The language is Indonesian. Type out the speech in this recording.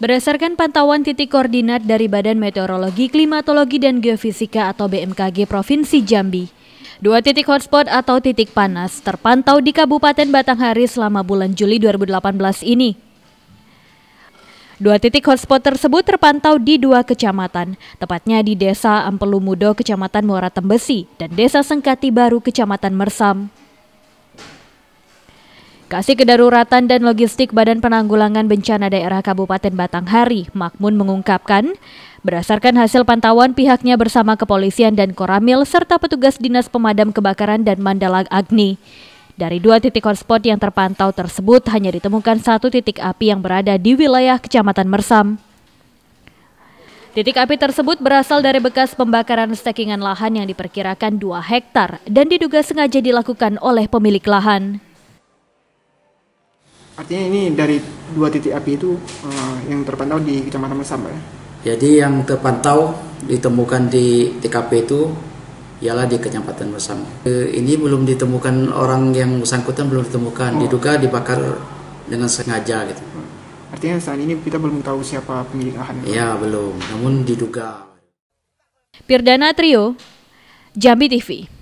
Berdasarkan pantauan titik koordinat dari Badan Meteorologi, Klimatologi, dan Geofisika atau BMKG Provinsi Jambi, dua titik hotspot atau titik panas terpantau di Kabupaten Batanghari selama bulan Juli 2018 ini. Dua titik hotspot tersebut terpantau di dua kecamatan, tepatnya di Desa Ampelumudo, Kecamatan Muara Tembesi, dan Desa Sengkati Baru, Kecamatan Mersam, Kasih Kedaruratan dan Logistik Badan Penanggulangan Bencana Daerah Kabupaten Batanghari, Makmun mengungkapkan, berdasarkan hasil pantauan pihaknya bersama kepolisian dan Koramil serta petugas Dinas Pemadam Kebakaran dan Mandala Agni. Dari dua titik hotspot yang terpantau tersebut, hanya ditemukan satu titik api yang berada di wilayah Kecamatan Mersam. Titik api tersebut berasal dari bekas pembakaran stekingan lahan yang diperkirakan 2 hektar dan diduga sengaja dilakukan oleh pemilik lahan. Artinya ini dari dua titik api itu uh, yang terpantau di Kecamatan Mesamba ya? Jadi yang terpantau ditemukan di TKP itu ialah di Kecamatan Mesamba. Eh, ini belum ditemukan orang yang bersangkutan belum ditemukan, oh. diduga dibakar dengan sengaja gitu. Artinya saat ini kita belum tahu siapa pemilik lahan. Ya belum, namun diduga. Pirdana Trio, Jambi TV.